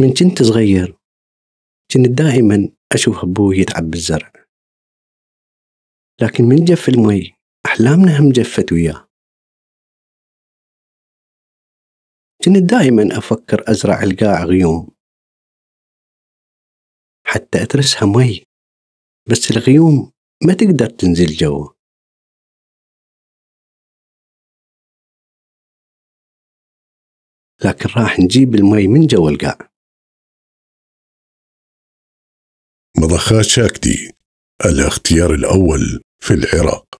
من كنت صغير كنت دائما أشوف أبوي يتعب بالزرع لكن من جف المي أحلامنا هم جفت وياه كنت دائما أفكر أزرع القاع غيوم حتى أترسها مي بس الغيوم ما تقدر تنزل جوا لكن راح نجيب المي من جوا القاع مضخات شاكتي الاختيار الأول في العراق